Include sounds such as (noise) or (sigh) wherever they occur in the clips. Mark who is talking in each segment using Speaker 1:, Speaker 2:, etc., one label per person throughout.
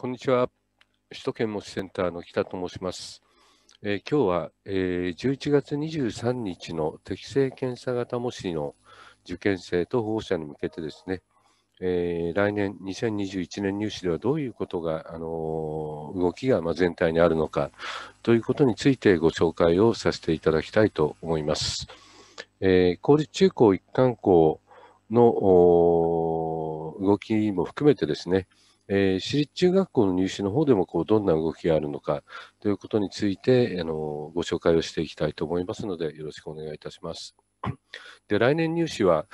Speaker 1: こんにちは。首都圏模試センターの北と申します。えー、今日は、えー、11月23日の適正検査型模試の受験生と保護者に向けてですね、えー、来年2021年入試ではどういうことが、あのー、動きが、ま全体にあるのかということについてご紹介をさせていただきたいと思います。え公立中高一貫校の動きも含めてですね、えー、私立中学校の入試の方でもこうどんな動きがあるのかということについてあのご紹介をしていきたいと思いますのでよろしくお願いいたします。で来年入試は、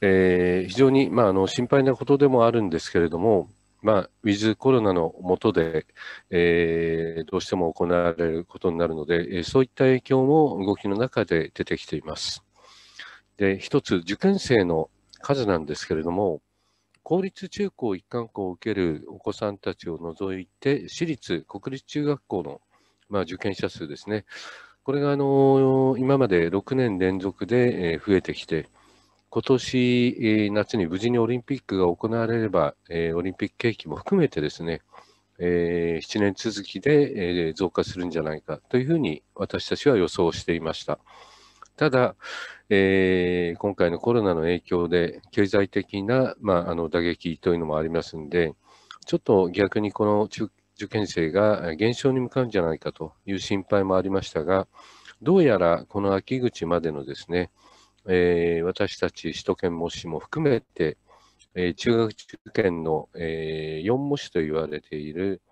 Speaker 1: えー、非常に、まあ、あの心配なことでもあるんですけれども、まあ、ウィズコロナの下で、えー、どうしても行われることになるので、えそういった影響も動きの中で出てきています。で一つ、受験生の数なんですけれども、公立中高一貫校を受けるお子さんたちを除いて、私立、国立中学校の、まあ、受験者数ですね、これがあの今まで6年連続で増えてきて、今年夏に無事にオリンピックが行われれば、オリンピック景気も含めてですね、え7年続きで増加するんじゃないかというふうに私たちは予想していました。ただ、えー、今回のコロナの影響で経済的な、まあ、あの打撃というのもありますんで、ちょっと逆にこの中受験生が減少に向かうんじゃないかという心配もありましたが、どうやらこの秋口までのですね、えー、私たち首都圏模試も含めて、えー、中学受験の、えー、4模試と言われている、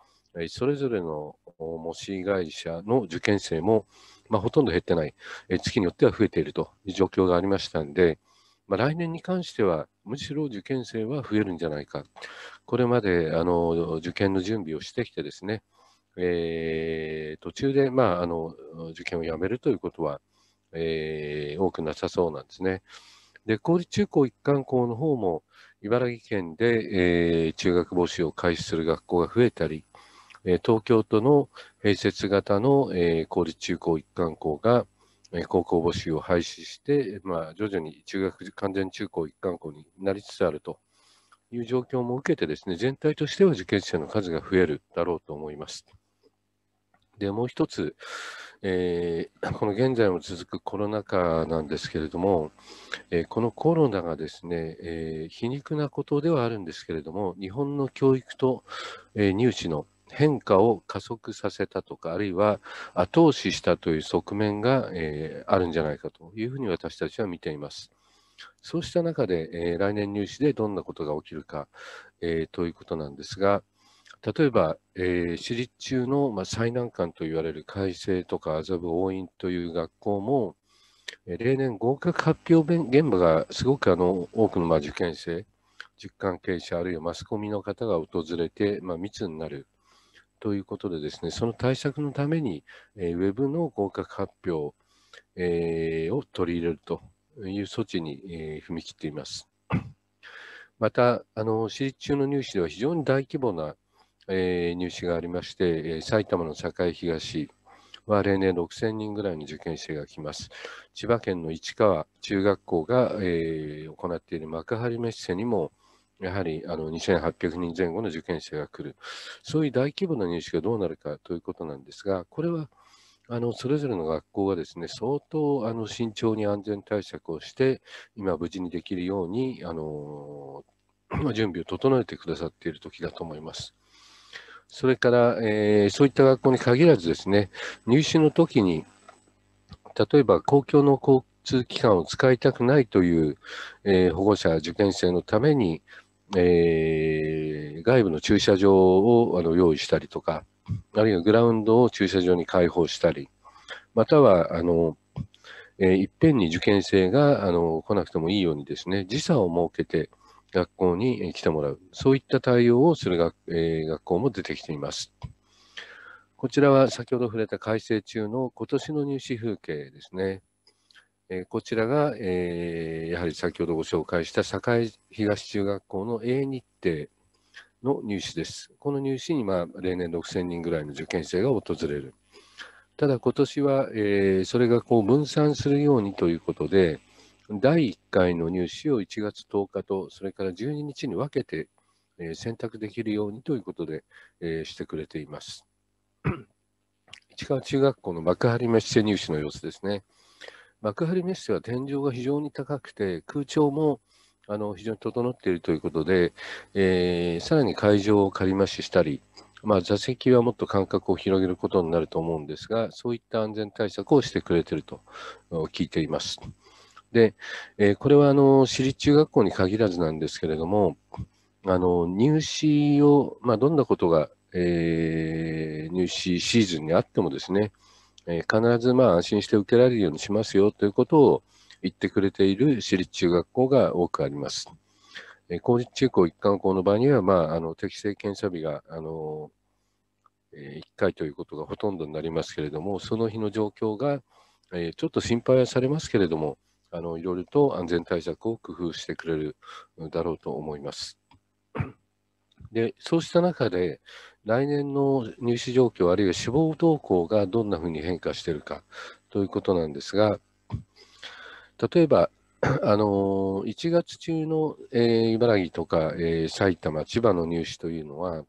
Speaker 1: えそれぞれの模試会社の受験生も、まあ、ほとんど減ってない、え月によっては増えているという状況がありましたんで、まあ、来年に関しては、むしろ受験生は増えるんじゃないか、これまであの受験の準備をしてきてですね、えー、途中で、まあ、あの受験をやめるということは、えー、多くなさそうなんですね。で、公立中高一貫校の方も、茨城県で、えー、中学募集を開始する学校が増えたり、え東京都の、併設型の、えー、公立中高一貫校が、えー、高校募集を廃止して、まあ、徐々に中学完全中高一貫校になりつつあるという状況も受けてですね、全体としては受験者の数が増えるだろうと思います。で、もう一つ、えー、(laughs) この現在も続くコロナ禍なんですけれども、えー、このコロナがですね、えー、皮肉なことではあるんですけれども、日本の教育と、え入試の変化を加速させたとか、あるいは後押ししたという側面が、えー、あるんじゃないかというふうに私たちは見ています。そうした中で、えー、来年入試でどんなことが起きるか、えー、ということなんですが、例えば、えー、私立中の、まあ、最難関と言われる改正とか麻布応院という学校も、え例年合格発表現場がすごくあの多くのまあ受験生、実関係者あるいはマスコミの方が訪れて、まあ、密になる。ということでですね、その対策のために、えー、ウェブの合格発表、えー、を取り入れるという措置に、えー、踏み切っています。また、あの私立中の入試では非常に大規模な、えー、入試がありまして、えー、埼玉の堺東は例年6000人ぐらいの受験生が来ます。千葉県の市川中学校が、えー、行っている幕張メッセにも、やはりあの2800人前後の受験生が来る、そういう大規模な入試がどうなるかということなんですが、これはあのそれぞれの学校がですね相当あの慎重に安全対策をして、今、無事にできるようにあの準備を整えてくださっている時だと思います。それから、えー、そういった学校に限らずですね、入試の時に、例えば公共の交通機関を使いたくないという、えー、保護者、受験生のために、えー、外部の駐車場をあの用意したりとか、あるいはグラウンドを駐車場に開放したり、または、あの、えー、いっぺんに受験生があの来なくてもいいようにですね、時差を設けて学校に来てもらう、そういった対応をする学,、えー、学校も出てきています。こちらは先ほど触れた改正中の今年の入試風景ですね。えこちらが、えやはり先ほどご紹介した堺東中学校の A 日程の入試です。この入試に、まあ、例年6000人ぐらいの受験生が訪れる。ただ今年は、えー、それがこう分散するようにということで、第1回の入試を1月10日と、それから12日に分けて、えー、選択できるようにということで、えー、してくれています。(clears throat) 市川中学校の幕張メッセ入試の様子ですね。幕張メッセは天井が非常に高くて、空調もあの非常に整っているということで、えー、さらに会場を仮増ししたり、まあ、座席はもっと間隔を広げることになると思うんですが、そういった安全対策をしてくれていると聞いています。で、えー、これはあの私立中学校に限らずなんですけれども、あの入試を、まあ、どんなことが、えー、入試シーズンにあってもですね、えー、必ずまあ安心して受けられるようにしますよということを言ってくれている私立中学校が多くあります。えー、公立中高一貫校の場合には、まあ、あの適正検査日が、あのえー、1回ということがほとんどになりますけれども、その日の状況が、えー、ちょっと心配はされますけれども、あのいろいろと安全対策を工夫してくれるだろうと思います。でそうした中で、来年の入試状況、あるいは志望動向がどんなふうに変化しているかということなんですが、例えば、あの1月中の、えー、茨城とか、えー、埼玉、千葉の入試というのは、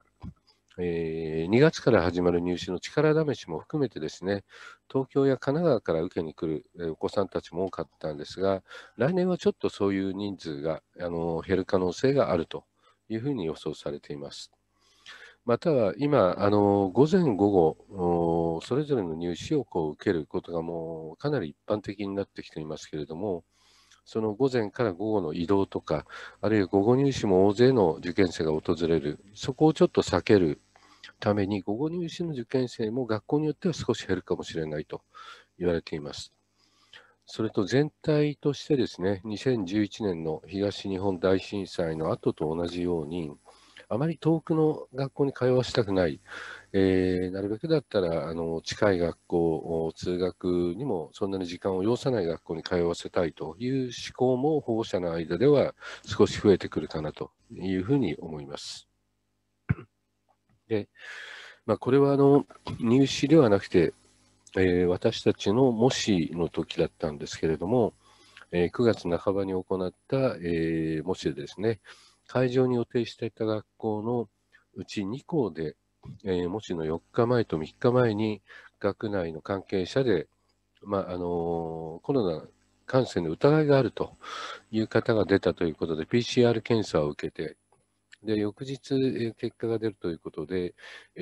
Speaker 1: えー、2月から始まる入試の力試しも含めてですね、東京や神奈川から受けに来るお子さんたちも多かったんですが、来年はちょっとそういう人数があの減る可能性があるというふうに予想されています。または今、あの午前、午後、それぞれの入試をこう受けることがもうかなり一般的になってきていますけれども、その午前から午後の移動とか、あるいは午後入試も大勢の受験生が訪れる、そこをちょっと避けるために、午後入試の受験生も学校によっては少し減るかもしれないと言われています。それと全体としてですね、2011年の東日本大震災の後と同じように、あまり遠くの学校に通わせたくない、えー、なるべくだったらあの近い学校、通学にもそんなに時間を要さない学校に通わせたいという思考も保護者の間では少し増えてくるかなというふうに思います。(clears throat) でまあ、これはあの入試ではなくて、えー、私たちの模試の時だったんですけれども、えー、9月半ばに行った、えー、模試でですね、会場に予定していた学校のうち2校で、えー、の4日前と3日前に学内の関係者で、まああのコロナ感染の疑いがあるという方が出たということで、PCR 検査を受けて、で翌日、結果が出るということで、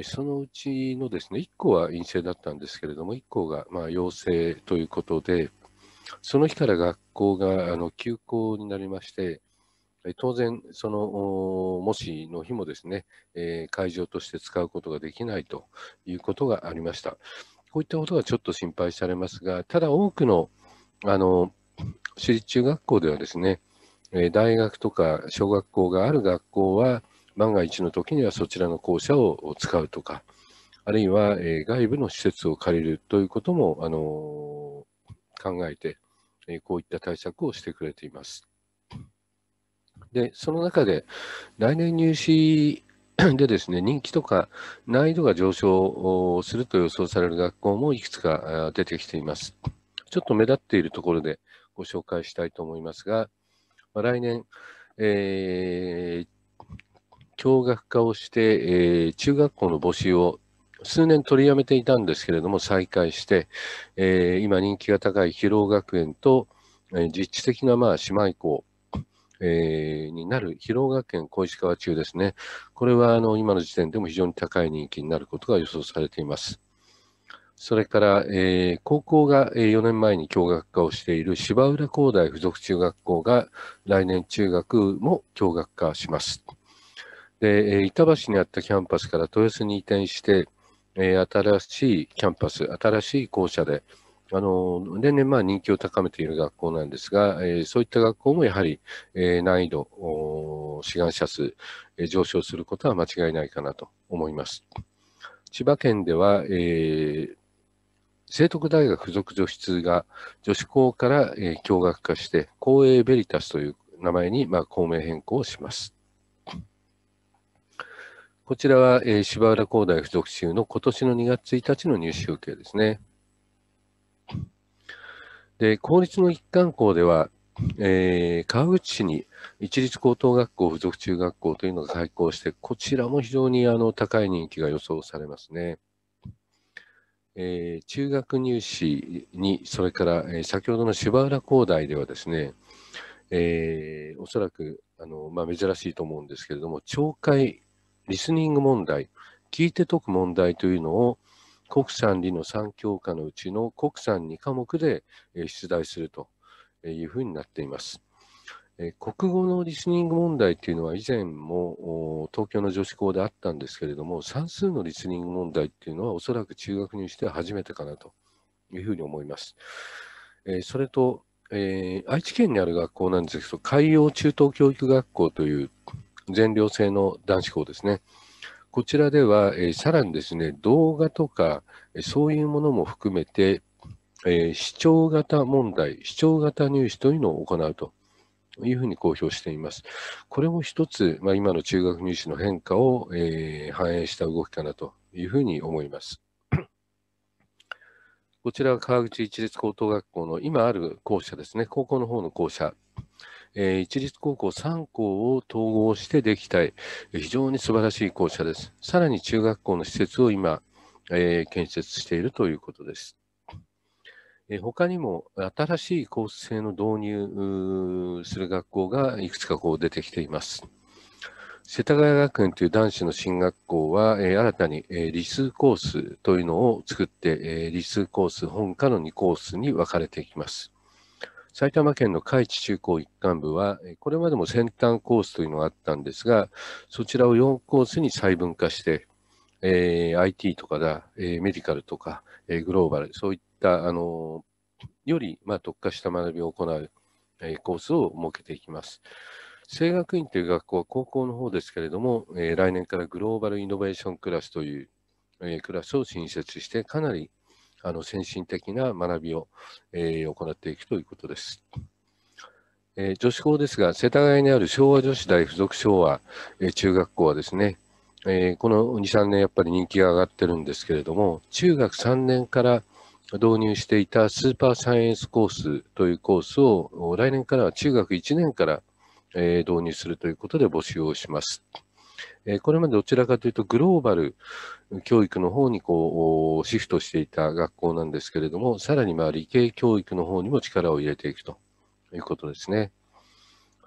Speaker 1: そのうちのですね1個は陰性だったんですけれども、1個がまあ陽性ということで、その日から学校があの休校になりまして、当然、そのもしの日もですね、えー、会場として使うことができないということがありました。こういったことがちょっと心配されますが、ただ多くのあの私立中学校ではですね、えー、大学とか小学校がある学校は、万が一の時にはそちらの校舎を使うとか、あるいは、えー、外部の施設を借りるということも、あの考えて、えこういった対策をしてくれています。で、その中で、来年入試 (coughs) でですね、人気とか難易度が上昇すると予想される学校もいくつか出てきています。ちょっと目立っているところでご紹介したいと思いますが、来年、えー、教学科をして、えー、中学校の募集を数年取りやめていたんですけれども、再開して、えー、今人気が高い広尾学園と、えー、実地的なまあ姉妹校、えー、になる広賀県小石川中ですね。これはあの今の時点でも非常に高い人気になることが予想されています。それから、えー、高校が4年前に共学化をしている芝浦工大附属中学校が来年中学も共学化します。で、え板橋にあったキャンパスから豊洲に移転して、えー、新しいキャンパス、新しい校舎で、あの、年々まあ人気を高めている学校なんですが、えー、そういった学校もやはり、えー、難易度、志願者数、えー、上昇することは間違いないかなと思います。千葉県では、えー、徳大学附属女子が女子校から、えー、共学化して、公営ベリタスという名前に、まあ、公名変更をします。こちらは、えー、柴浦工大附属中の今年の2月1日の入試受けですね。で、公立の一貫校では、えー、川口市に一律高等学校附属中学校というのが開校して、こちらも非常にあの高い人気が予想されますね。えー、中学入試に、それから、えー、先ほどの芝浦高大ではですね、えー、おそらくあの、まあ、珍しいと思うんですけれども、懲戒、リスニング問題、聞いて解く問題というのを、国産理の3教科のうちの国産2科目で出題するというふうになっています。国語のリスニング問題というのは以前も東京の女子校であったんですけれども算数のリスニング問題というのはおそらく中学入試では初めてかなというふうに思います。それと、えー、愛知県にある学校なんですけど海洋中等教育学校という全寮制の男子校ですね。こちらでは、えー、さらにですね、動画とか、そういうものも含めて、えー、視聴型問題、視聴型入試というのを行うというふうに公表しています。これも一つ、まあ、今の中学入試の変化を、えー、反映した動きかなというふうに思います。こちらは川口一律高等学校の今ある校舎ですね、高校の方の校舎えー、一律高校3校を統合してできたい、非常に素晴らしい校舎です。さらに中学校の施設を今、えー、建設しているということです。えー、他にも新しいコース制の導入する学校がいくつかこう出てきています。世田谷学園という男子の進学校は、えー、新たに、えー、理数コースというのを作って、えー、理数コース、本科の2コースに分かれていきます。埼玉県の海地中高一貫部は、これまでも先端コースというのがあったんですが、そちらを4コースに細分化して、えー、IT とかだ、えー、メディカルとか、えー、グローバル、そういった、あのより、まあ、特化した学びを行う、えコースを設けていきます。声楽院という学校は高校の方ですけれども、え来年からグローバルイノベーションクラスという、えクラスを新設して、かなりあの先進的な学びを、えー、行っていくということです。えー、女子校ですが、世田谷にある昭和女子大附属昭和、えー、中学校はですね、えー、この2、3年やっぱり人気が上がってるんですけれども、中学3年から導入していたスーパーサイエンスコースというコースを来年からは中学1年から、え導入するということで募集をします。えこれまでどちらかというとグローバル教育の方にこうシフトしていた学校なんですけれども、さらにまあ理系教育の方にも力を入れていくということですね。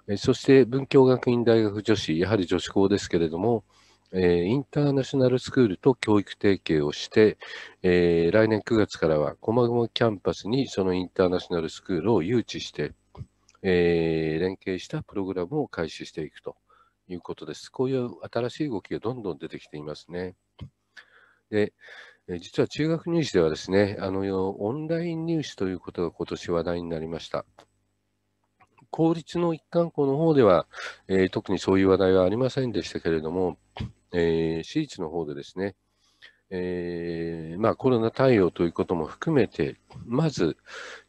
Speaker 1: えそして文京学院大学女子、やはり女子校ですけれども、えインターナショナルスクールと教育提携をして、え来年9月からは駒込キャンパスにそのインターナショナルスクールを誘致して、え連携したプログラムを開始していくということです。こういう新しい動きがどんどん出てきていますね。で、実は中学入試ではですね、あのオンライン入試ということが今年話題になりました。公立の一貫校の方では、えー、特にそういう話題はありませんでしたけれども、えー、私立の方でですね、えー、まあ、コロナ対応ということも含めて、まず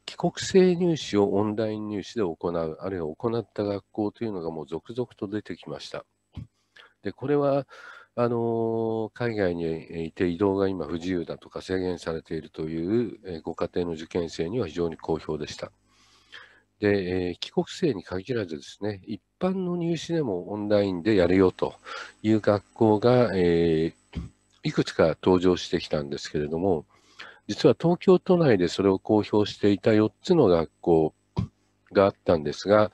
Speaker 1: 帰国生入試をオンライン入試で行う、あるいは行った学校というのがもう続々と出てきました。でこれはあの海外にいて移動が今不自由だとか制限されているというご家庭の受験生には非常に好評でした。で、えー、帰国生に限らずですね、一般の入試でもオンラインでやるよという学校が、えー、いくつか登場してきたんですけれども、実は東京都内でそれを公表していた4つの学校があったんですが、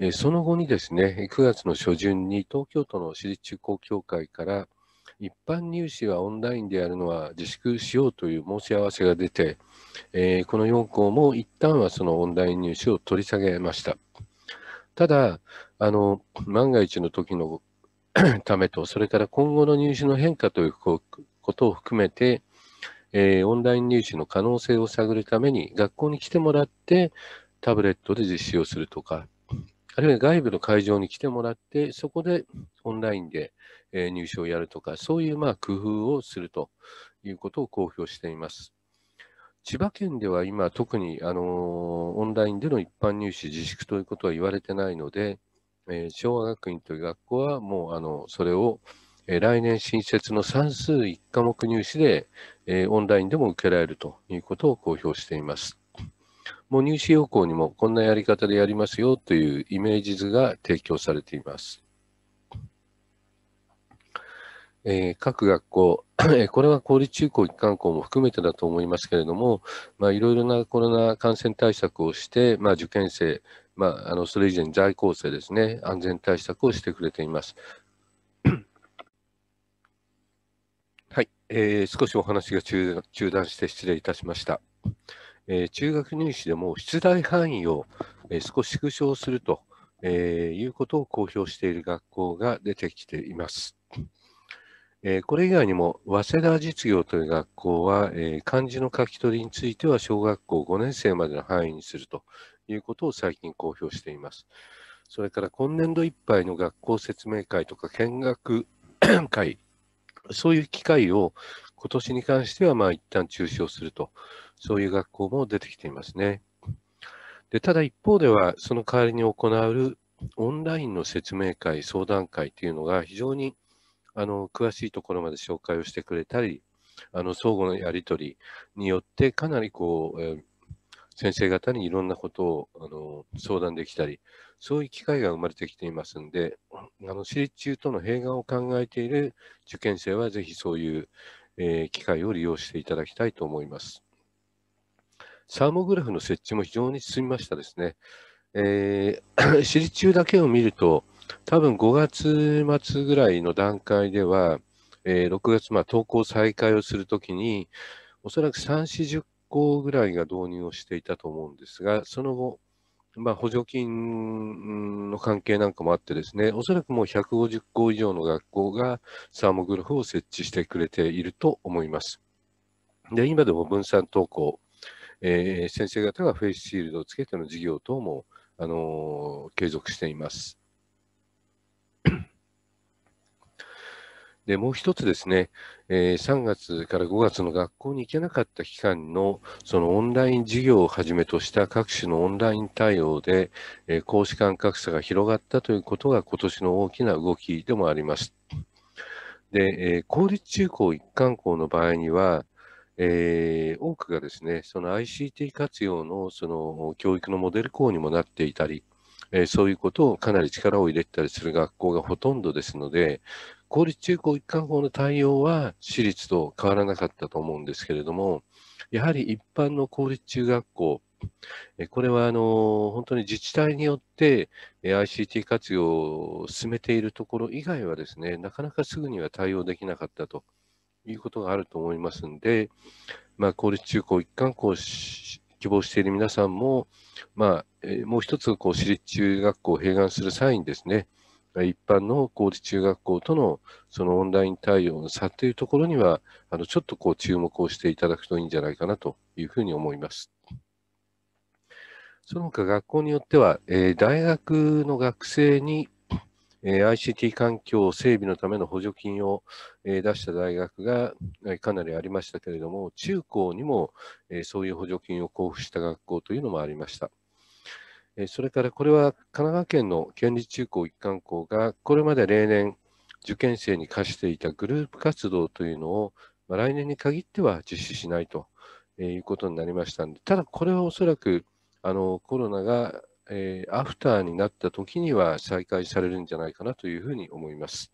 Speaker 1: えその後にですね、9月の初旬に東京都の私立中高協会から、一般入試はオンラインでやるのは自粛しようという申し合わせが出て、えー、この4校も一旦はそのオンライン入試を取り下げました。ただ、あの万が一の時の (clears throat) ためと、それから今後の入試の変化ということを含めて、えー、オンライン入試の可能性を探るために学校に来てもらってタブレットで実施をするとか、あるいは外部の会場に来てもらって、そこでオンラインで、えー、入試をやるとか、そういうまあ工夫をするということを公表しています。千葉県では今、特に、あのー、オンラインでの一般入試自粛ということは言われてないので、えー、昭和学院という学校はもうあのそれを、えー、来年新設の算数一科目入試で、えー、オンラインでも受けられるということを公表しています。もう入試要項にもこんなやり方でやりますよというイメージ図が提供されています。えー、各学校、(coughs) これは公立中高一貫校も含めてだと思いますけれども、いろいろなコロナ感染対策をして、まあ、受験生、まあ、あのそれ以前、在校生ですね、安全対策をしてくれています。(coughs) はい、えー、少しお話が中断して失礼いたしました。えー、中学入試でも出題範囲を、えー、少し縮小すると、えー、いうことを公表している学校が出てきています。えこれ以外にも、早稲田実業という学校は、え漢字の書き取りについては小学校5年生までの範囲にするということを最近公表しています。それから今年度いっぱいの学校説明会とか見学 (coughs) 会、そういう機会を今年に関してはまあ一旦中止をすると、そういう学校も出てきていますね。でただ一方では、その代わりに行うオンラインの説明会、相談会というのが非常にあの詳しいところまで紹介をしてくれたり、あの相互のやり取りによってかなりこう、えー先生方にいろんなことをあの相談できたり、そういう機会が生まれてきていますんで、あの私立中との併願を考えている受験生は、ぜひそういう、えー、機会を利用していただきたいと思います。サーモグラフの設置も非常に進みましたですね。えー、(coughs) 私立中だけを見ると、多分5月末ぐらいの段階では、えー、6月、まあ、登校再開をするときに、おそらく3、40校ぐらいが導入をしていたと思うんですが、その後、まあ、補助金の関係なんかもあってですね、おそらくもう150校以上の学校がサーモグラフを設置してくれていると思います。で、今でも分散登校、えー、先生方がフェイスシールドをつけての授業等も、あのー、継続しています。で、もう一つですね、えー、3月から5月の学校に行けなかった期間の、そのオンライン授業をはじめとした各種のオンライン対応で、えー、講師間格差が広がったということが今年の大きな動きでもあります。で、えー、公立中高一貫校の場合には、えー、多くがですね、その ICT 活用のその教育のモデル校にもなっていたり、えー、そういうことをかなり力を入れてたりする学校がほとんどですので、公立中高一貫校の対応は私立と変わらなかったと思うんですけれども、やはり一般の公立中学校、これはあの本当に自治体によって ICT 活用を進めているところ以外はですね、なかなかすぐには対応できなかったということがあると思いますんで、まあ、公立中高一貫校を希望している皆さんも、まあ、もう一つこう私立中学校を併願する際にですね、一般の公立中学校とのそのオンライン対応の差というところには、あのちょっとこう注目をしていただくといいんじゃないかなというふうに思います。その他学校によっては、えー、大学の学生に、えー、ICT 環境整備のための補助金を、えー、出した大学が、えかなりありましたけれども、中高にも、えそういう補助金を交付した学校というのもありました。それからこれは神奈川県の県立中高一貫校がこれまで例年受験生に課していたグループ活動というのをまあ、来年に限っては実施しないとえいうことになりましたのでただこれはおそらくあのコロナが、えアフターになった時には再開されるんじゃないかなというふうに思います。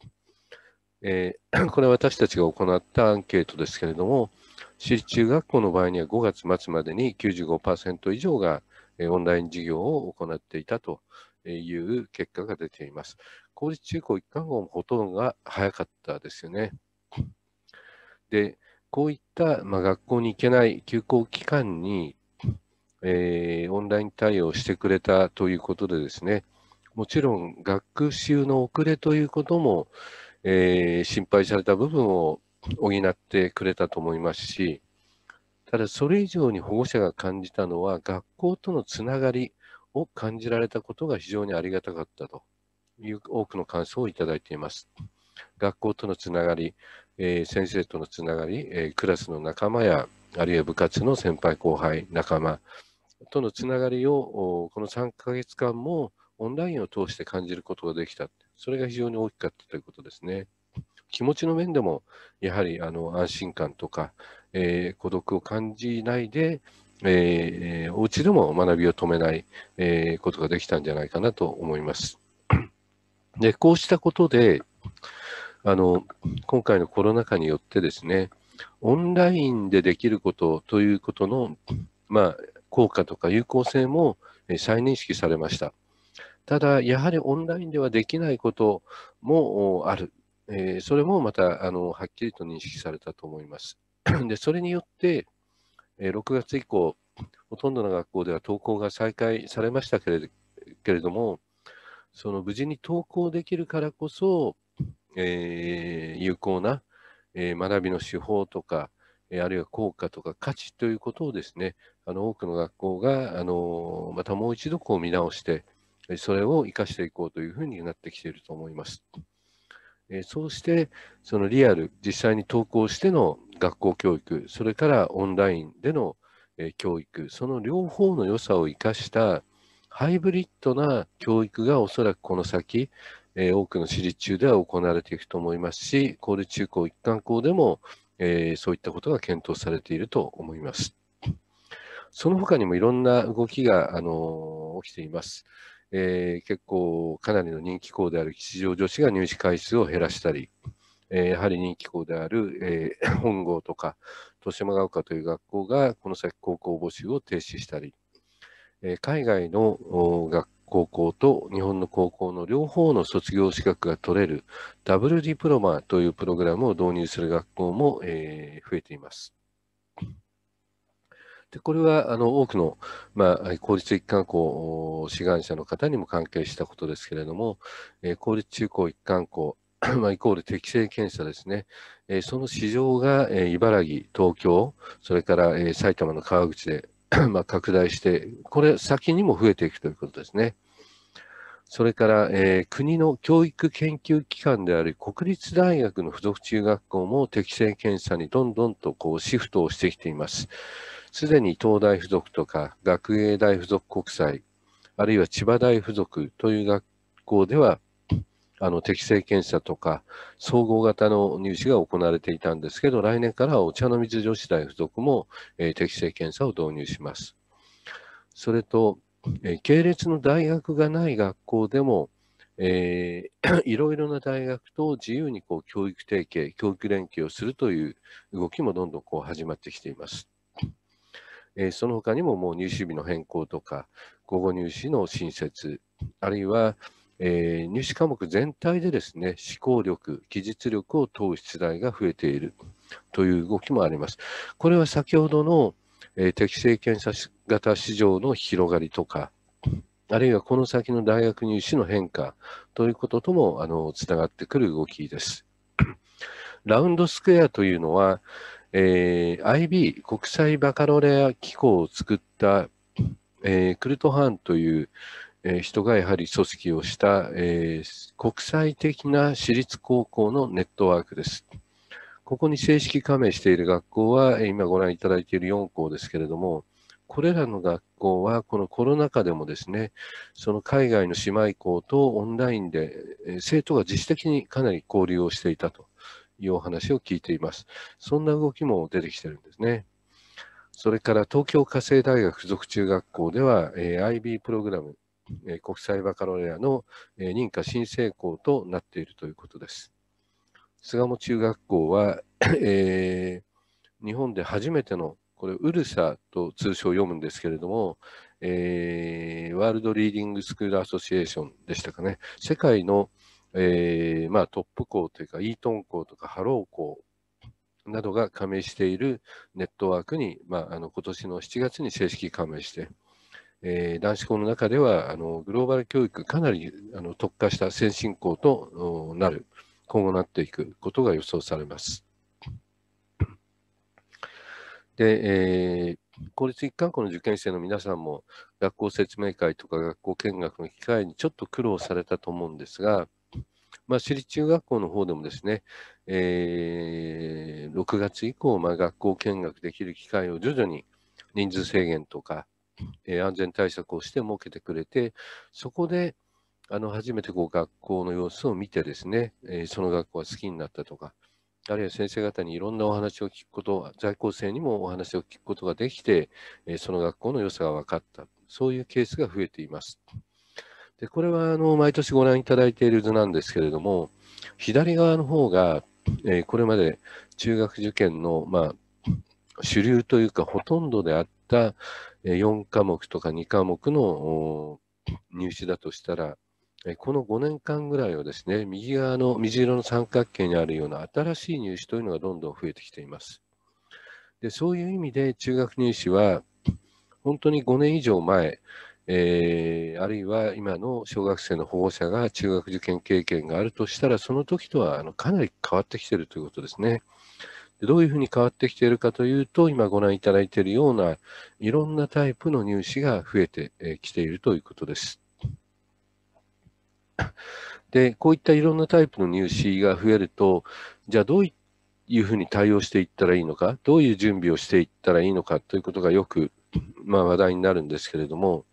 Speaker 1: えー、(clears throat) これは私たちが行ったアンケートですけれども、私立中学校の場合には5月末までに95%以上がオンライン授業を行っていたという結果が出ています。公立中高一貫校もほとんどが早かったですよね。で、こういった、まあ、学校に行けない休校期間に、えー、オンライン対応してくれたということでですね、もちろん学習の遅れということも、えー、心配された部分を補ってくれたと思いますし、ただ、それ以上に保護者が感じたのは、学校とのつながりを感じられたことが非常にありがたかったという多くの感想をいただいています。学校とのつながり、えー、先生とのつながり、えー、クラスの仲間や、あるいは部活の先輩、後輩、仲間とのつながりを、この3ヶ月間もオンラインを通して感じることができた。それが非常に大きかったということですね。気持ちの面でも、やはりあの安心感とか、えー、孤独を感じないで、えー、お家でも学びを止めない、えー、ことができたんじゃないかなと思います。(clears throat) で、こうしたことで、あの、今回のコロナ禍によってですね、オンラインでできることということの、まあ、効果とか有効性も再認識されました。ただ、やはりオンラインではできないこともある。えー、それもまたあのはっきりと認識されたと思います。(clears throat) で、それによって、え6月以降、ほとんどの学校では登校が再開されましたけれけれども、その無事に登校できるからこそ、えー、有効な、えー、学びの手法とか、えー、あるいは効果とか価値ということをですね、あの多くの学校が、あのまたもう一度こう見直して、それを生かしていこうというふうになってきていると思います。えそうして、そのリアル、実際に登校しての学校教育、それからオンラインでの、え教育、その両方の良さを生かしたハイブリッドな教育がおそらくこの先、え多くの私立中では行われていくと思いますし、公立中高一貫校でも、えそういったことが検討されていると思います。その他にもいろんな動きが、あの起きています。えー、結構かなりの人気校である吉祥女子が入試回数を減らしたり、えー、やはり人気校である、えー、(laughs) 本郷とか豊島が丘という学校がこの先高校募集を停止したり、えー、海外の学高校と日本の高校の両方の卒業資格が取れるダブルディプロマというプログラムを導入する学校も、えー、増えています。でこれはあの多くの、まあ、公立一貫校志願者の方にも関係したことですけれども、えー、公立中高一貫校、まあ、イコール適性検査ですね、えー、その市場が、えー、茨城、東京、それから、えー、埼玉の川口で (coughs) まあ拡大して、これ、先にも増えていくということですね。それから、えー、国の教育研究機関である国立大学の附属中学校も適性検査にどんどんとこうシフトをしてきています。すでに東大附属とか学芸大附属国際、あるいは千葉大附属という学校では、あの適正検査とか、総合型の入試が行われていたんですけど、来年からお茶の水女子大付属も、えー、適正検査を導入します。それと、えー、系列の大学がない学校でも、えー、(coughs) いろいろな大学と自由にこう教育提携、教育連携をするという動きもどんどんこう始まってきています。えー、その他にももう入試日の変更とか、午後入試の新設、あるいは、えー、入試科目全体でですね、思考力、技術力を問う出題が増えているという動きもあります。これは先ほどの、えー、適正検査型市場の広がりとか、あるいはこの先の大学入試の変化ということともあのつながってくる動きです。(clears throat) ラウンドスクエアというのは、えー、IB 国際バカロレア機構を作った、えー、クルトハンという、え人がやはり組織をした、えー、国際的な私立高校のネットワークです。ここに正式加盟している学校は、今ご覧いただいている4校ですけれども、これらの学校はこのコロナ禍でもですね、その海外の姉妹校とオンラインで生徒が自主的にかなり交流をしていたというお話を聞いています。そんな動きも出てきてるんですね。それから東京家政大学附属中学校では、え IB プログラム、え国際バカロレアの、え認可申請校となっているということです。巣鴨中学校は、(coughs) えー、日本で初めての、これ、ウルサと通称読むんですけれども、えー、ワールドリーディングスクールアソシエーションでしたかね、世界の、えー、まあ、トップ校というか、イートン校とかハロー校などが加盟しているネットワークに、まあ、あの今年の7月に正式加盟して、えー、男子校の中ではあのグローバル教育、かなりあの特化した先進校となる、今後なっていくことが予想されます。で、えー、公立一貫校の受験生の皆さんも学校説明会とか学校見学の機会にちょっと苦労されたと思うんですが、まあ、私立中学校の方でもですね、えー、6月以降、まあ、学校見学できる機会を徐々に人数制限とか、え安全対策をして設けてくれて、そこであの初めてこう学校の様子を見てですね、えその学校が好きになったとか、あるいは先生方にいろんなお話を聞くこと、在校生にもお話を聞くことができて、えその学校の良さが分かった、そういうケースが増えています。でこれはあの毎年ご覧いただいている図なんですけれども、左側の方が、えこれまで中学受験の、まあ、主流というか、ほとんどであっった4科目とか2科目の入試だとしたら、この5年間ぐらいはですね、右側の水色の三角形にあるような新しい入試というのがどんどん増えてきています。でそういう意味で中学入試は、本当に5年以上前、えー、あるいは今の小学生の保護者が中学受験経験があるとしたら、その時とはあのかなり変わってきているということですね。どういうふうに変わってきているかというと、今ご覧いただいているような、いろんなタイプの入試が増えてきているということです。で、こういったいろんなタイプの入試が増えると、じゃあどういうふうに対応していったらいいのか、どういう準備をしていったらいいのかということがよく、まあ、話題になるんですけれども、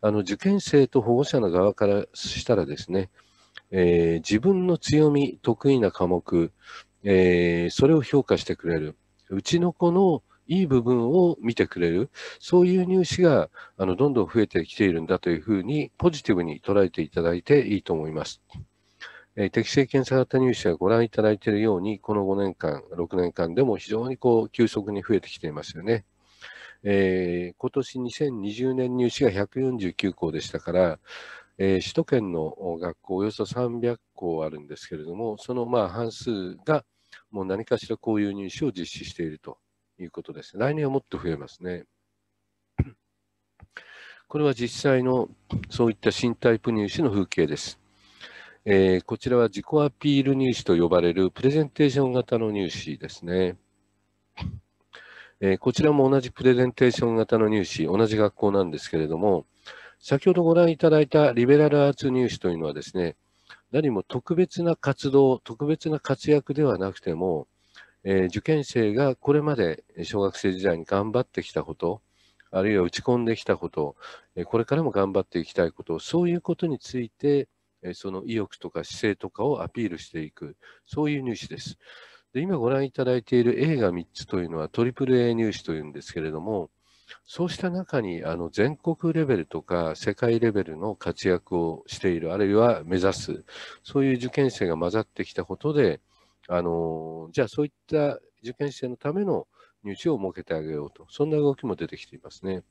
Speaker 1: あの受験生と保護者の側からしたらですね、えー、自分の強み、得意な科目、えー、それを評価してくれる。うちの子のいい部分を見てくれる。そういう入試が、あの、どんどん増えてきているんだというふうに、ポジティブに捉えていただいていいと思います。えー、適正検査型入試はご覧いただいているように、この5年間、6年間でも非常にこう、急速に増えてきていますよね。えー、今年2020年入試が149校でしたから、えー、首都圏の学校およそ300校あるんですけれども、そのまあ半数がもう何かしらこういう入試を実施しているということです。来年はもっと増えますね。(clears throat) これは実際のそういった新タイプ入試の風景です。えー、こちらは自己アピール入試と呼ばれるプレゼンテーション型の入試ですね。えー、こちらも同じプレゼンテーション型の入試、同じ学校なんですけれども、先ほどご覧いただいたリベラルアーツ入試というのはですね、何も特別な活動、特別な活躍ではなくても、えー、受験生がこれまで小学生時代に頑張ってきたこと、あるいは打ち込んできたこと、えこれからも頑張っていきたいこと、そういうことについて、えその意欲とか姿勢とかをアピールしていく、そういう入試です。で今ご覧いただいている A が3つというのは AAA 入試というんですけれども、そうした中にあの全国レベルとか世界レベルの活躍をしている、あるいは目指す、そういう受験生が混ざってきたことで、あのじゃあそういった受験生のための入試を設けてあげようと、そんな動きも出てきていますね。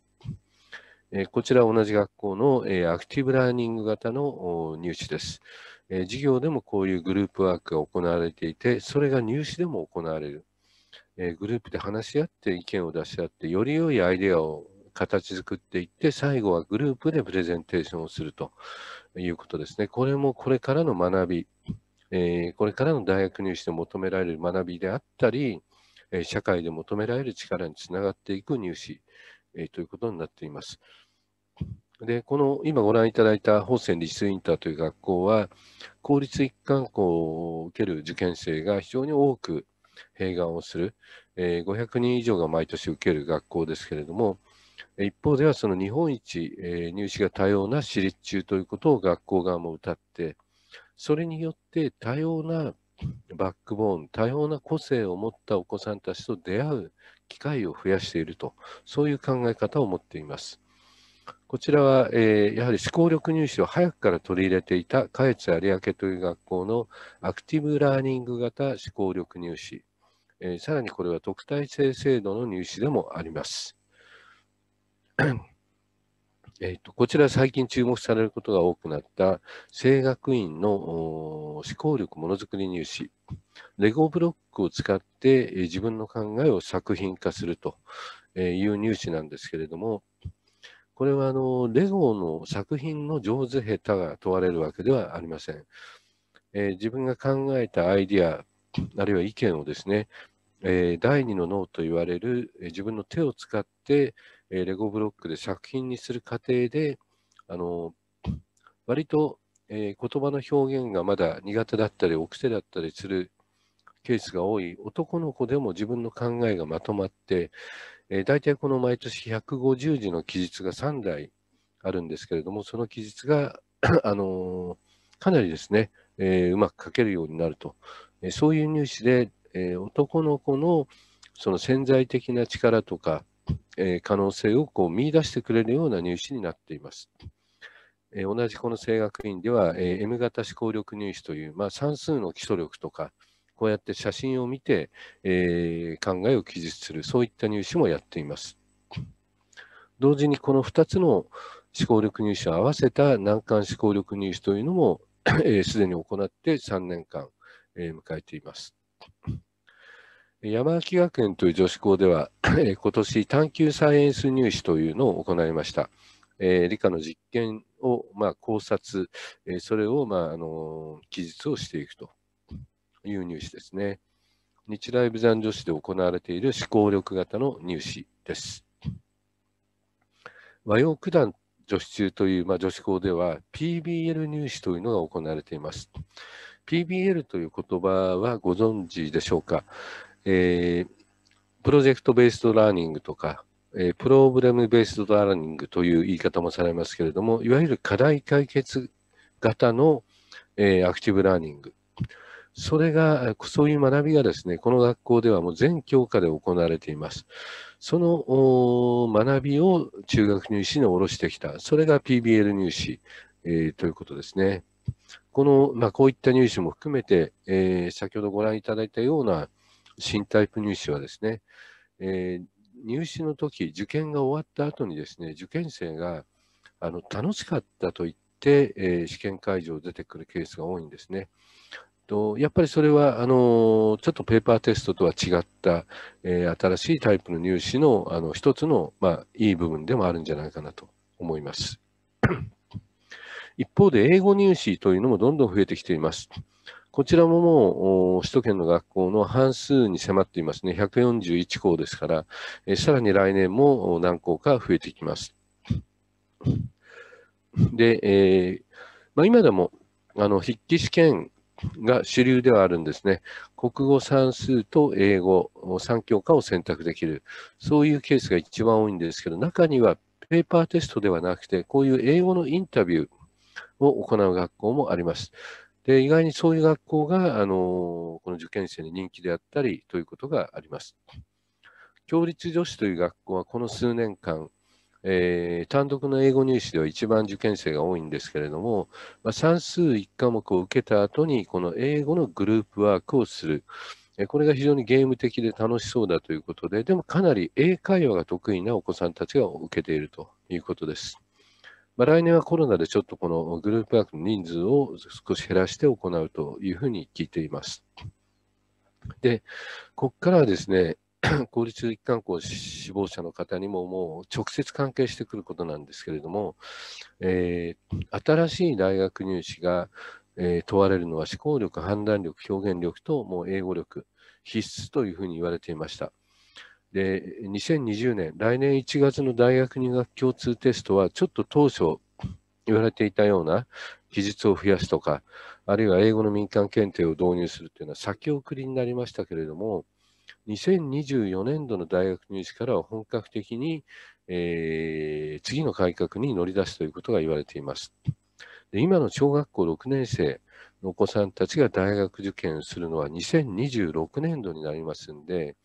Speaker 1: えこちら同じ学校の、えアクティブラーニング型の入試です、え授業でもこういうグループワークが行われていて、それが入試でも行われる。えグループで話し合って意見を出し合ってより良いアイデアを形作っていって最後はグループでプレゼンテーションをするということですね。これもこれからの学び、えこれからの大学入試で求められる学びであったり、え社会で求められる力につながっていく入試、えということになっています。で、この今ご覧いただいた法政立数インターという学校は、公立一貫校を受ける受験生が非常に多く併願をする、えー、500人以上が毎年受ける学校ですけれども、一方ではその日本一、えー、入試が多様な私立中ということを学校側も謳って、それによって多様なバックボーン、多様な個性を持ったお子さんたちと出会う機会を増やしていると、そういう考え方を持っています。こちらは、えー、やはり思考力入試を早くから取り入れていた下越有明という学校のアクティブラーニング型思考力入試えー、さらにこれは特待生制度の入試でもあります。(clears throat) えと、こちら最近注目されることが多くなった声楽院の思考力ものづくり入試。レゴブロックを使って、えー、自分の考えを作品化するという入試なんですけれども、これはあのレゴの作品の上手下手が問われるわけではありません。えー、自分が考えたアイディア、あるいは意見をですね、えー、第2の脳と言われる、えー、自分の手を使って、えー、レゴブロックで作品にする過程で、あの割と、えー、言葉の表現がまだ苦手だったり、奥手だったりするケースが多い男の子でも自分の考えがまとまって、えー、大体この毎年150字の記述が3台あるんですけれども、その記述が、あのー、かなりですね、えー、うまく書けるようになると、えー、そういう入試で、えー、男の子のその潜在的な力とか、え可能性をこう見出してくれるような入試になっています。え同じこの声楽院では、え M 型思考力入試という、まあ、算数の基礎力とか、こうやって写真を見て、え考えを記述する、そういった入試もやっています。同時にこの2つの思考力入試を合わせた難関思考力入試というのも、す、(coughs) えー、でに行って3年間、えー、迎えています。山脇学園という女子校では、(coughs) えー、今年探究サイエンス入試というのを行いました。えー、理科の実験を、まあ、考察、えー、それを、まああの記述をしていくという入試ですね。日大武山女子で行われている思考力型の入試です。和洋九段女子中という、まあ、女子校では PBL 入試というのが行われています。PBL という言葉はご存知でしょうか、えー、プロジェクトベースドラーニングとか、えー、プログラムベースドラーニングという言い方もされますけれども、いわゆる課題解決型の、えー、アクティブラーニング。それが、そういう学びがですね、この学校ではもう全教科で行われています。その学びを中学入試に下ろしてきた。それが PBL 入試、えー、ということですね。この、まあ、こういった入試も含めて、えー、先ほどご覧いただいたような新タイプ入試はですね、えー、入試の時、受験が終わった後にですね、受験生があの楽しかったと言って、え試験会場を出てくるケースが多いんですね。と、やっぱりそれは、あの、ちょっとペーパーテストとは違った、えー、新しいタイプの入試の、あの、一つの、まあ、いい部分でもあるんじゃないかなと思います。(clears throat) 一方で、英語入試というのもどんどん増えてきています。こちらももう、首都圏の学校の半数に迫っていますね。141校ですから、えー、さらに来年も何校か増えてきます。で、えー、まあ、今でも、あの筆記試験が主流ではあるんですね。国語算数と英語、3教科を選択できる。そういうケースが一番多いんですけど、中にはペーパーテストではなくて、こういう英語のインタビューを行う学校もあります。で意外にそういう学校があのこの受験生に人気であったりということがあります。共立女子という学校はこの数年間、えー、単独の英語入試では一番受験生が多いんですけれども、まあ、算数1科目を受けた後に、この英語のグループワークをする。これが非常にゲーム的で楽しそうだということで、でもかなり英会話が得意なお子さんたちが受けているということです。まあ、来年はコロナでちょっとこのグループワークの人数を少し減らして行うというふうに聞いています。で、ここからはですね、(clears throat) 公立一貫校志望者の方にももう直接関係してくることなんですけれども、えー、新しい大学入試が、えー、問われるのは思考力、判断力、表現力ともう英語力必須というふうに言われていました。で2020年、来年1月の大学入学共通テストはちょっと当初言われていたような技術を増やすとか、あるいは英語の民間検定を導入するというのは先送りになりましたけれども、2024年度の大学入試からは本格的に、えー、次の改革に乗り出すということが言われています。で今の小学校6年生のお子さんたちが大学受験するのは2026年度になりますんで、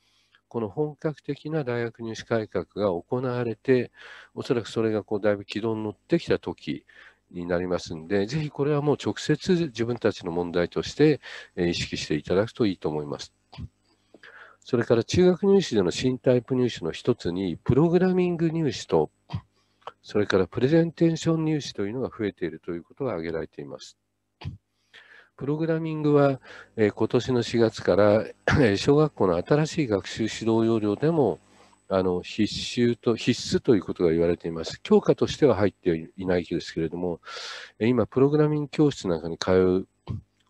Speaker 1: この本格的な大学入試改革が行われて、おそらくそれがこうだいぶ軌道に乗ってきた時になりますんで、ぜひこれはもう直接自分たちの問題として意識していただくといいと思います。それから中学入試での新タイプ入試の一つに、プログラミング入試と、それからプレゼンテーション入試というのが増えているということが挙げられています。プログラミングは、えー、今年の4月から、え小学校の新しい学習指導要領でもあの必修と必須ということが言われています。教科としては入っていないですけれども、今、プログラミング教室なんかに通う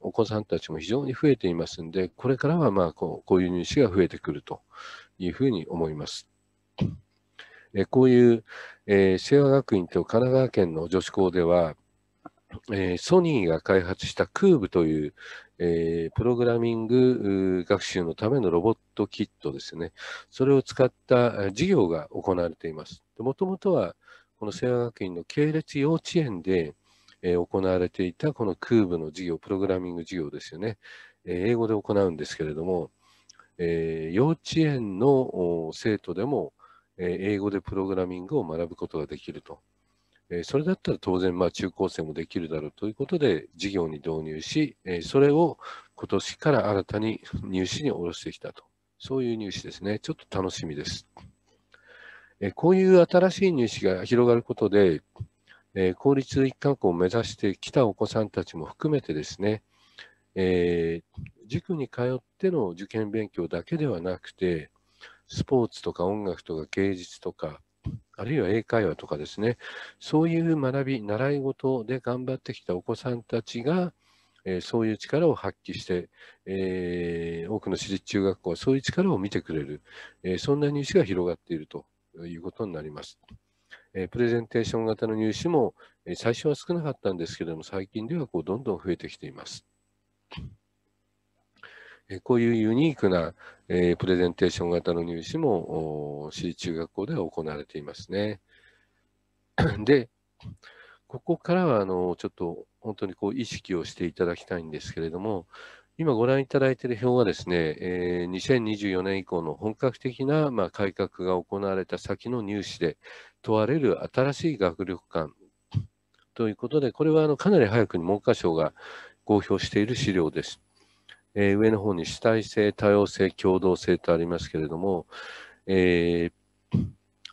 Speaker 1: お子さんたちも非常に増えていますんで、これからはまあこうこういう入試が増えてくるというふうに思います。えこういう、えー、清和学院と神奈川県の女子校では、えー、ソニーが開発したクーブという、えー、プログラミング学習のためのロボットキットですね。それを使った授業が行われています。もともとは、この清和学院の系列幼稚園で、えー、行われていたこの空母の授業、プログラミング授業ですよね。えー、英語で行うんですけれども、えー、幼稚園の生徒でも、え英語でプログラミングを学ぶことができると。えそれだったら当然、まあ、中高生もできるだろうということで事業に導入し、えそれを今年から新たに入試に下ろしてきたと。そういう入試ですね。ちょっと楽しみです。えこういう新しい入試が広がることで、え公立一貫校を目指してきたお子さんたちも含めてですね、えー、塾に通っての受験勉強だけではなくて、スポーツとか音楽とか芸術とか、あるいは英会話とかですね、そういう学び、習い事で頑張ってきたお子さんたちが、えー、そういう力を発揮して、えー、多くの私立中学校はそういう力を見てくれる、えそんな入試が広がっているということになります。えプレゼンテーション型の入試も、え最初は少なかったんですけども、最近ではこうどんどん増えてきています。えこういうユニークな、えプレゼンテーション型の入試も、私中学校では行われていますね。(coughs) で、ここからはあのちょっと本当にこう意識をしていただきたいんですけれども、今ご覧いただいている表はですね、えー、2024年以降の本格的な、まあ、改革が行われた先の入試で問われる新しい学力観ということで、これはあのかなり早くに文科省が公表している資料です。えー、上の方に主体性、多様性、共同性とありますけれども、えー、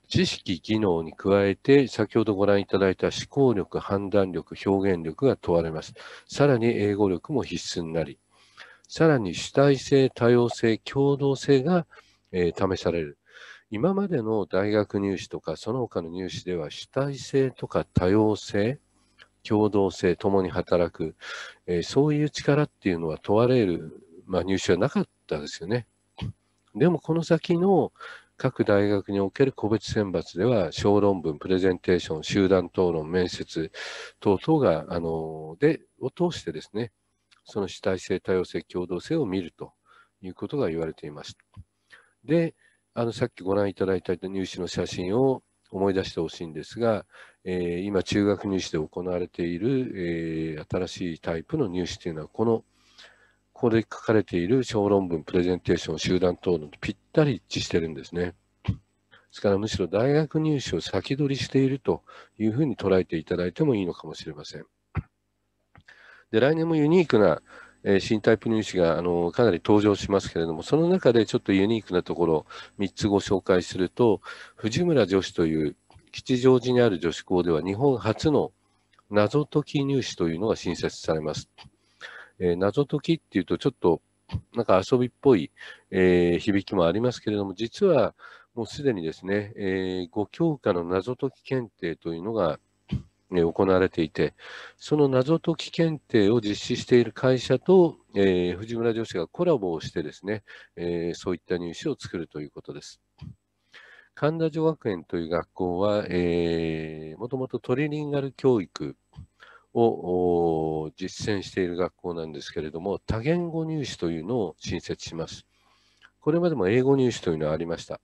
Speaker 1: 知識、技能に加えて、先ほどご覧いただいた思考力、判断力、表現力が問われます。さらに英語力も必須になり、さらに主体性、多様性、共同性が、えー、試される。今までの大学入試とか、その他の入試では、主体性とか多様性、共同性、共に働く、えー、そういう力っていうのは問われる、まあ、入試はなかったですよね。でも、この先の各大学における個別選抜では、小論文、プレゼンテーション、集団討論、面接等々が、あので、を通してですね、その主体性、多様性、共同性を見るということが言われています。で、あのさっきご覧いただいた入試の写真を思い出してほしいんですが、えー、今、中学入試で行われている、えー、新しいタイプの入試というのは、この、ここで書かれている小論文、プレゼンテーション、集団等のとぴったり一致してるんですね。ですから、むしろ大学入試を先取りしているというふうに捉えていただいてもいいのかもしれません。で来年もユニークな、えー、新タイプ入試があのかなり登場しますけれども、その中でちょっとユニークなところを3つご紹介すると、藤村女子という吉祥寺にある女子校では日本初の謎解き入試というのが新設されます。えー、謎解きっていうとちょっとなんか遊びっぽい、えー、響きもありますけれども、実はもうすでにですね、えー、5教科の謎解き検定というのが行われていて、その謎解き検定を実施している会社と、えー、藤村女子がコラボをしてですね、えー、そういった入試を作るということです。神田女学園という学校は、えー、もともとトリリンガル教育を実践している学校なんですけれども、多言語入試というのを新設します。これまでも英語入試というのはありました。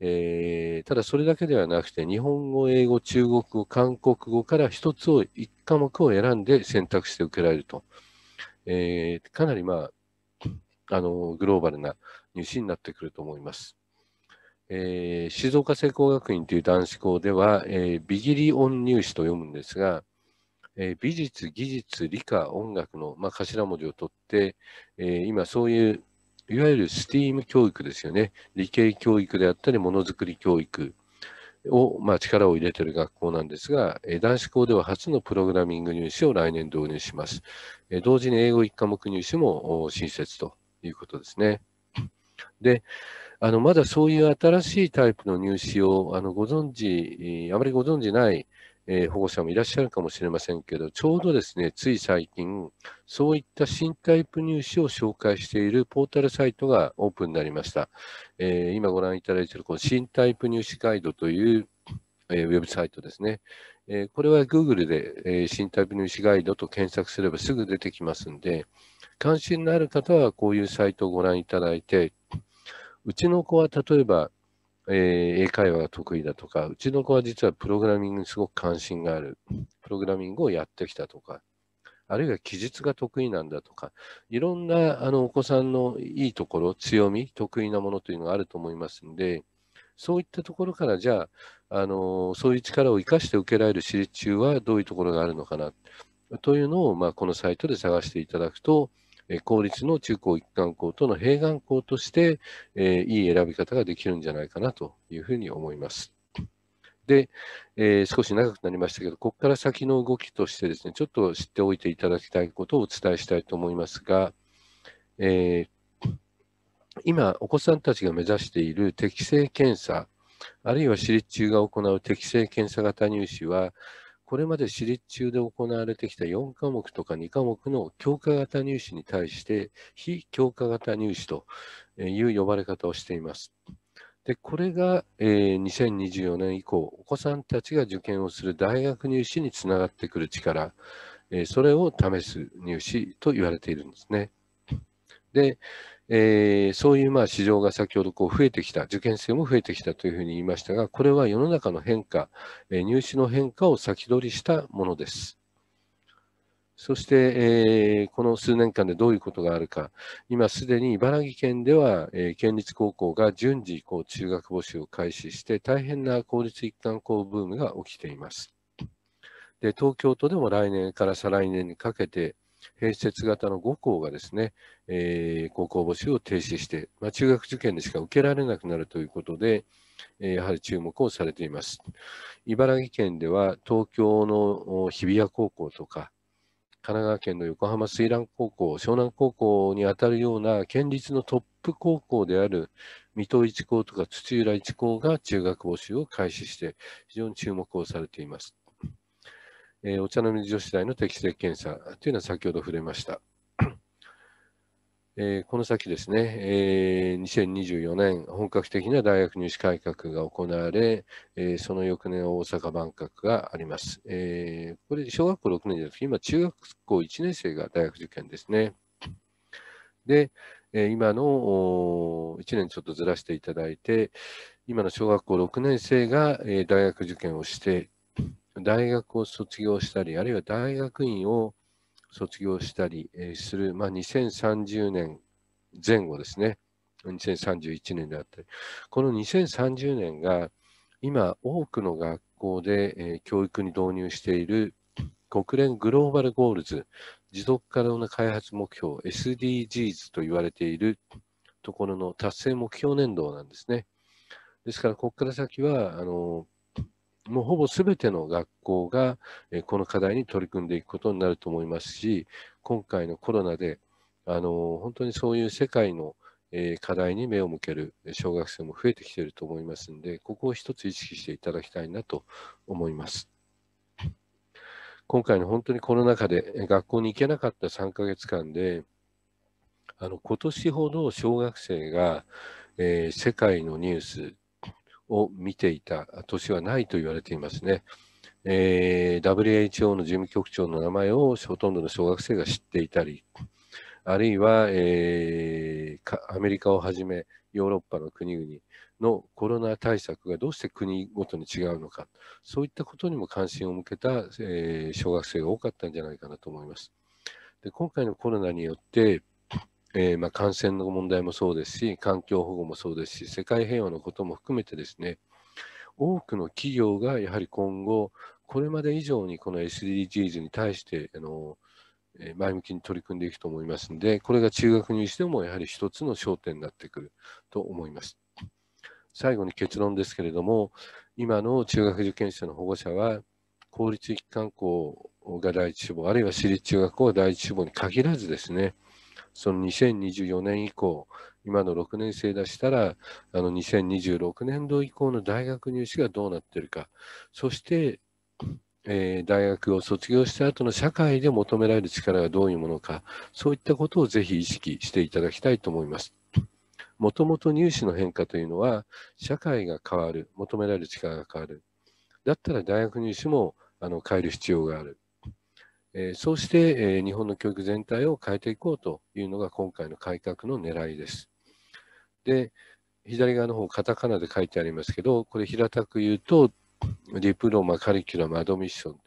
Speaker 1: えー、ただそれだけではなくて、日本語、英語、中国語、韓国語から1つを、1科目を選んで選択して受けられると。えー、かなり、まあ、あの、グローバルな入試になってくると思います。えー、静岡聖光学院という男子校では、えー、ビギリオン入試と読むんですが、えー、美術、技術、理科、音楽の、まあ、頭文字を取って、え今そういういわゆる STEAM 教育ですよね。理系教育であったり、ものづくり教育を、まあ、力を入れている学校なんですが、え男子校では初のプログラミング入試を来年導入します。え同時に英語1科目入試も新設ということですね。で、あのまだそういう新しいタイプの入試をあのご存知、あまりご存じないえー、保護者もいらっしゃるかもしれませんけど、ちょうどですね、つい最近、そういった新タイプ入試を紹介しているポータルサイトがオープンになりました。えー、今ご覧いただいているこの新タイプ入試ガイドという、えー、ウェブサイトですね。えこれは Google で、え新タイプ入試ガイドと検索すればすぐ出てきますんで、関心のある方はこういうサイトをご覧いただいて、うちの子は例えばえー、英会話が得意だとか、うちの子は実はプログラミングにすごく関心がある、プログラミングをやってきたとか、あるいは記述が得意なんだとか、いろんなあのお子さんのいいところ、強み、得意なものというのがあると思いますんで、そういったところから、じゃあ、あのそういう力を生かして受けられる私立中はどういうところがあるのかな、というのを、まあ、このサイトで探していただくと、え公立の中高一貫校との併願校として、えいい選び方ができるんじゃないかなというふうに思います。で、えー、少し長くなりましたけど、ここから先の動きとしてですね、ちょっと知っておいていただきたいことをお伝えしたいと思いますが、えー、今、お子さんたちが目指している適正検査、あるいは私立中が行う適正検査型入試は、これまで私立中で行われてきた4科目とか2科目の強化型入試に対して、非強化型入試という呼ばれ方をしています。でこれが、えー、2024年以降、お子さんたちが受験をする大学入試につながってくる力、えー、それを試す入試と言われているんですね。で、えー、そういうまあ市場が先ほどこう増えてきた、受験生も増えてきたというふうに言いましたが、これは世の中の変化、えー、入試の変化を先取りしたものです。そして、えー、この数年間でどういうことがあるか、今すでに茨城県では、えー、県立高校が順次こう中学募集を開始して、大変な公立一貫校ブームが起きています。で東京都でも来年から再来年にかけて、併設型の5校がですね、えー、高校募集を停止して、まあ、中学受験でしか受けられなくなるということで、えー、やはり注目をされています。茨城県では東京の日比谷高校とか、神奈川県の横浜水蘭高校、湘南高校にあたるような県立のトップ高校である水戸一高とか土浦一高が中学募集を開始して、非常に注目をされています。えー、お茶の水女子大の適性検査というのは先ほど触れました。えー、この先ですね、えー、2024年、本格的な大学入試改革が行われ、えー、その翌年は大阪万博があります。えこれ、小学校6年じゃなくて、今、中学校1年生が大学受験ですね。で、え今の1年ちょっとずらしていただいて、今の小学校6年生が、え大学受験をして大学を卒業したり、あるいは大学院を卒業したりする、まあ、2030年前後ですね、2031年であったり、この2030年が今、多くの学校で教育に導入している国連グローバルゴールズ、持続可能な開発目標 SDGs と言われているところの達成目標年度なんですね。ですから、ここから先は、あのもうほぼ全ての学校が、えこの課題に取り組んでいくことになると思いますし、今回のコロナで、あの本当にそういう世界の、え課題に目を向ける小学生も増えてきていると思いますので、ここを一つ意識していただきたいなと思います。今回の本当にコロナ禍で学校に行けなかった3ヶ月間で、あの今年ほど小学生が、えー、世界のニュースを見ていた年はないと言われていますね。えー、WHO の事務局長の名前をほとんどの小学生が知っていたり、あるいは、えー、アメリカをはじめヨーロッパの国々のコロナ対策がどうして国ごとに違うのか、そういったことにも関心を向けた、えー、小学生が多かったんじゃないかなと思います。で今回のコロナによって、えー、まあ、感染の問題もそうですし、環境保護もそうですし、世界平和のことも含めてですね、多くの企業がやはり今後、これまで以上にこの SDGs に対してあの前向きに取り組んでいくと思いますので、これが中学入試でもやはり一つの焦点になってくると思います。最後に結論ですけれども、今の中学受験者の保護者は、公立一貫校が第一志望、あるいは私立中学校が第一志望に限らずですね、その2024年以降、今の6年生出したら、あの2026年度以降の大学入試がどうなってるか、そして、えー、大学を卒業した後の社会で求められる力がどういうものか、そういったことをぜひ意識していただきたいと思います。もともと入試の変化というのは、社会が変わる、求められる力が変わる。だったら大学入試もあの変える必要がある。えそうして、え日本の教育全体を変えていこうというのが今回の改革の狙いです。で、左側の方、カタカナで書いてありますけど、これ平たく言うと、ディプロマ、カリキュラム、アドミッション、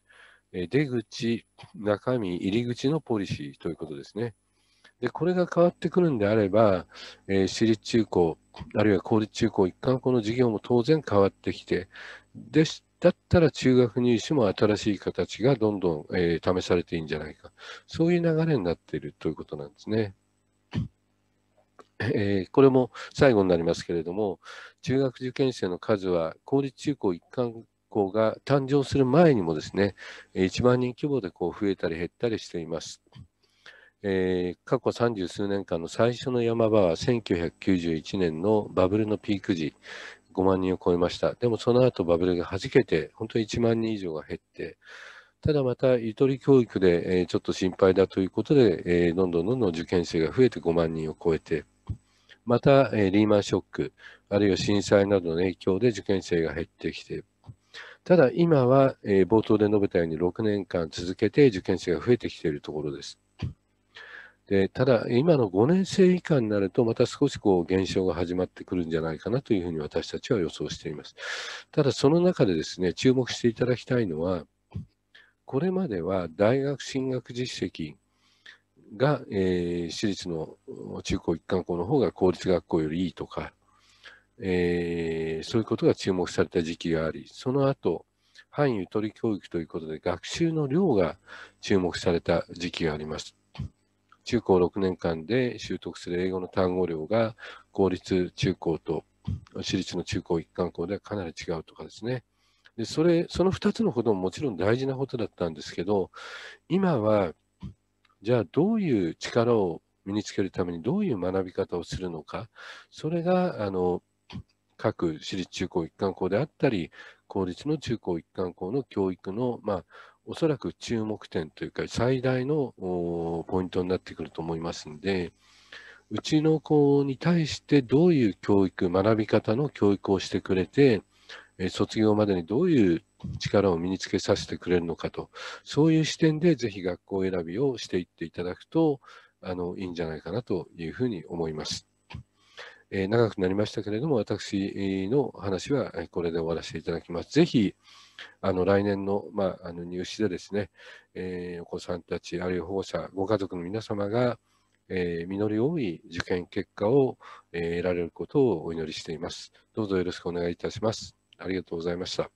Speaker 1: え出口、中身、入り口のポリシーということですね。で、これが変わってくるんであれば、えー、私立中高、あるいは公立中高一貫校の授業も当然変わってきて、でだったら中学入試も新しい形がどんどん、えー、試されていいんじゃないか。そういう流れになっているということなんですね。えー、これも最後になりますけれども、中学受験生の数は公立中高一貫校が誕生する前にもですね、1万人規模でこう増えたり減ったりしています。えー、過去三十数年間の最初の山場は1991年のバブルのピーク時、5万人を超えました。でもその後バブルが弾けて、本当に1万人以上が減って、ただまた、ゆとり教育で、えー、ちょっと心配だということで、えー、どんどんどんどん受験生が増えて5万人を超えて、また、えー、リーマンショック、あるいは震災などの影響で受験生が減ってきて、ただ今は、えー、冒頭で述べたように6年間続けて受験生が増えてきているところです。でただ、今の5年生以下になると、また少しこう減少が始まってくるんじゃないかなというふうに私たちは予想しています。ただ、その中でですね、注目していただきたいのは、これまでは大学進学実績が、えー、私立の中高一貫校の方が公立学校よりいいとか、えー、そういうことが注目された時期があり、その後、囲ゆとり教育ということで学習の量が注目された時期があります。中高6年間で習得する英語の単語量が公立中高と私立の中高一貫校ではかなり違うとかですね。でそれその2つのことももちろん大事なことだったんですけど、今は、じゃあどういう力を身につけるためにどういう学び方をするのか、それがあの各私立中高一貫校であったり、公立の中高一貫校の教育の、まあ、おそらく注目点というか、最大のポイントになってくると思いますので、うちの子に対してどういう教育、学び方の教育をしてくれて、卒業までにどういう力を身につけさせてくれるのかと、そういう視点でぜひ学校選びをしていっていただくとあのいいんじゃないかなというふうに思います。えー、長くなりましたけれども、私の話はこれで終わらせていただきます。ぜひあの来年の,、まあ、あの入試でですね、えー、お子さんたち、あるいは保護者、ご家族の皆様が、えー、実り多い受験結果を、えー、得られることをお祈りしています。どうぞよろしくお願いいたします。ありがとうございました。